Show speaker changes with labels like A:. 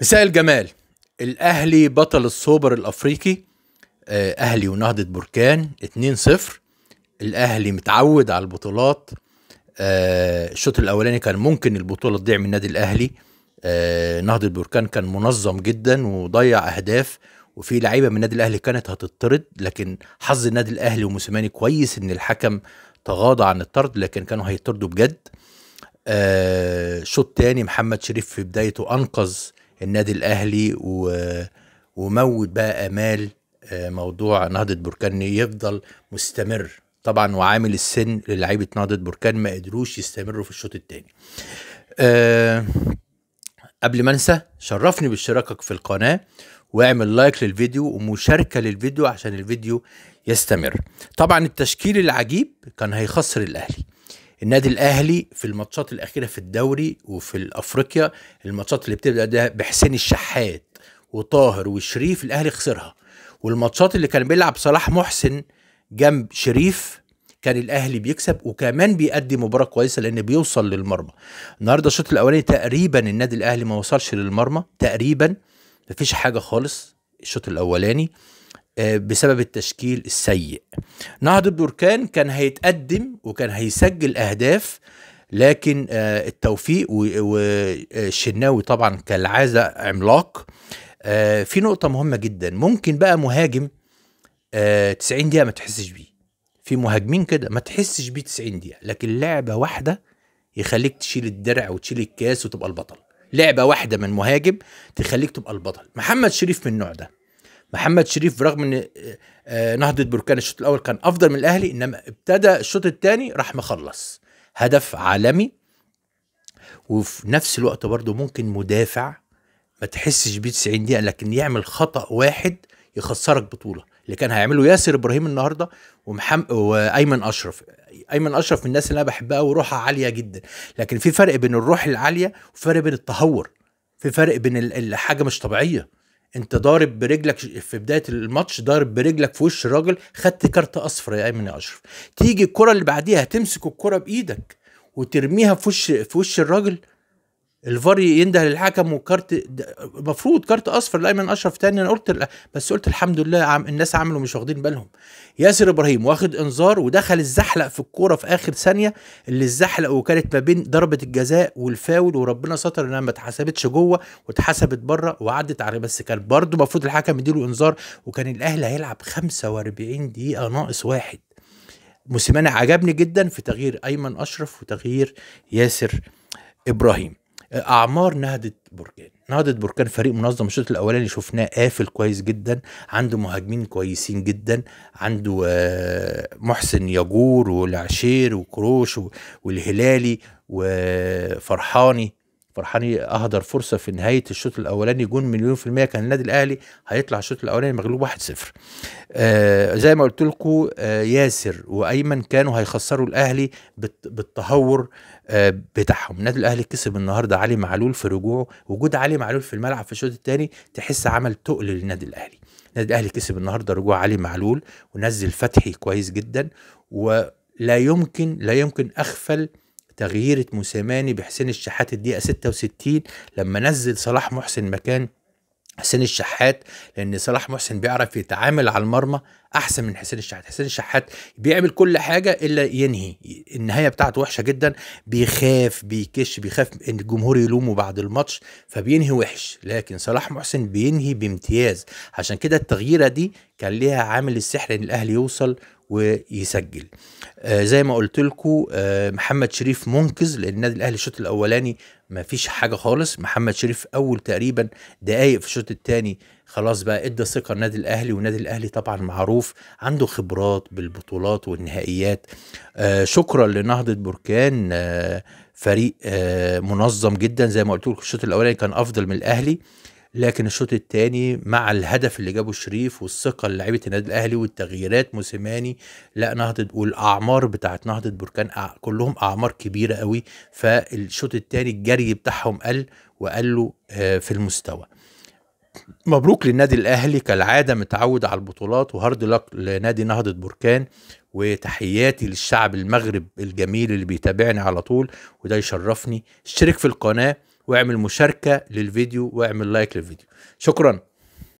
A: مساء الجمال الاهلي بطل السوبر الافريقي آه، اهلي ونهضه بركان 2-0 الاهلي متعود على البطولات آه، الشوط الاولاني كان ممكن البطوله تضيع من النادي الاهلي آه، نهضه بركان كان منظم جدا وضيع اهداف وفي لعيبه من النادي الاهلي كانت هتطرد لكن حظ النادي الاهلي وموسيماني كويس ان الحكم تغاضى عن الطرد لكن كانوا هيطردوا بجد شوط تاني محمد شريف في بدايته انقذ النادي الاهلي و... وموت بقى امال آه، موضوع نهضه بركان يفضل مستمر طبعا وعامل السن للعيبه نهضه بركان ما قدروش يستمروا في الشوط الثاني آه، قبل ما انسى شرفني باشتراكك في القناه واعمل لايك للفيديو ومشاركه للفيديو عشان الفيديو يستمر طبعا التشكيل العجيب كان هيخسر الاهلي النادي الاهلي في الماتشات الاخيره في الدوري وفي الافريقيا الماتشات اللي بتبدا ده بحسين الشحات وطاهر وشريف الاهلي خسرها والماتشات اللي كان بيلعب صلاح محسن جنب شريف كان الاهلي بيكسب وكمان بيأدي مباراه كويسه لان بيوصل للمرمى النهارده الشوط الاولاني تقريبا النادي الاهلي ما وصلش للمرمى تقريبا مفيش حاجه خالص الشوط الاولاني بسبب التشكيل السيء نهضة بركان كان هيتقدم وكان هيسجل أهداف لكن آه، التوفيق والشناوي طبعا كالعادة عملاق آه، في نقطة مهمة جدا ممكن بقى مهاجم 90 آه، دقيقة ما تحسش بيه في مهاجمين كده ما تحسش بيه 90 دقيقة لكن لعبة واحدة يخليك تشيل الدرع وتشيل الكاس وتبقى البطل لعبة واحدة من مهاجم تخليك تبقى البطل محمد شريف من النوع ده محمد شريف برغم ان آه، آه، نهضه بركان الشوط الاول كان افضل من الاهلي انما ابتدى الشوط الثاني راح مخلص هدف عالمي وفي نفس الوقت برضه ممكن مدافع ما تحسش بيه 90 دقيقه لكن يعمل خطا واحد يخسرك بطوله اللي كان هيعمله ياسر ابراهيم النهارده ومحمد وايمن اشرف ايمن اشرف من الناس اللي انا بحبها وروحها عاليه جدا لكن في فرق بين الروح العاليه وفرق بين التهور في فرق بين الحاجه مش طبيعيه انت ضارب برجلك في بدايه الماتش ضارب برجلك في وش الراجل خدت كارت اصفر يا ايمن يا اشرف تيجي الكره اللي بعديها تمسك الكره بايدك وترميها في وش في وش الراجل الفار ينده للحكم وكارت المفروض كارت اصفر لايمن اشرف تاني انا قلت بس قلت الحمد لله عم الناس عملوا مش واخدين بالهم ياسر ابراهيم واخد انذار ودخل الزحلق في الكوره في اخر ثانيه اللي الزحلق وكانت ما بين ضربه الجزاء والفاول وربنا ستر انها ما اتحسبتش جوه واتحسبت بره وعدت عليه بس كان برضه المفروض الحكم يديله انذار وكان الاهلي هيلعب 45 دقيقه ناقص واحد موسيماني عجبني جدا في تغيير ايمن اشرف وتغيير ياسر ابراهيم اعمار نهضه بركان نهضه بركان فريق منظم الشوط الاولاني شفناه قافل كويس جدا عنده مهاجمين كويسين جدا عنده آه، محسن ياجور والعشير وكروش والهلالي وفرحاني آه، فرحاني إيه، اهدر فرصه في نهايه الشوط الاولاني جون مليون في الميه كان النادي الاهلي هيطلع الشوط الاولاني مغلوب 1-0 آه زي ما قلت لكم آه ياسر وايمن كانوا هيخسروا الاهلي بالتهور آه بتاعهم النادي الاهلي كسب النهارده علي معلول في رجوعه وجود علي معلول في الملعب في الشوط الثاني تحس عمل تقل للنادي الاهلي النادي الاهلي كسب النهارده رجوع علي معلول ونزل فتحي كويس جدا ولا يمكن لا يمكن اغفل تغييرة موسيماني بحسين الشحات الدقيقة 66 لما نزل صلاح محسن مكان حسين الشحات لان صلاح محسن بيعرف يتعامل على المرمى احسن من حسين الشحات حسين الشحات بيعمل كل حاجه الا ينهي النهايه بتاعته وحشه جدا بيخاف بيكش بيخاف ان الجمهور يلومه بعد الماتش فبينهي وحش لكن صلاح محسن بينهي بامتياز عشان كده التغييره دي كان ليها عامل السحر ان الاهلي يوصل ويسجل آه، زي ما قلت لكم آه، محمد شريف منقذ لان النادي الاهلي الشوط الاولاني ما فيش حاجه خالص محمد شريف اول تقريبا دقايق في الشوط الثاني خلاص بقى ادى ثقه النادي الاهلي والنادي الاهلي طبعا معروف عنده خبرات بالبطولات والنهائيات آه، شكرا لنهضه بركان فريق منظم جدا زي ما قلت لكم الشوط الاولاني كان افضل من الاهلي لكن الشوط الثاني مع الهدف اللي جابه شريف والثقه لعيبه النادي الاهلي والتغييرات موسيماني لا نهضه والاعمار بتاعه نهضه بركان كلهم اعمار كبيره قوي فالشوط الثاني الجري بتاعهم قل وقلوا آه، في المستوى مبروك للنادي الاهلي كالعاده متعود على البطولات وهارد لك لنادي نهضه بركان وتحياتي للشعب المغرب الجميل اللي بيتابعني على طول وده يشرفني اشترك في القناه واعمل مشاركه للفيديو واعمل لايك للفيديو شكرا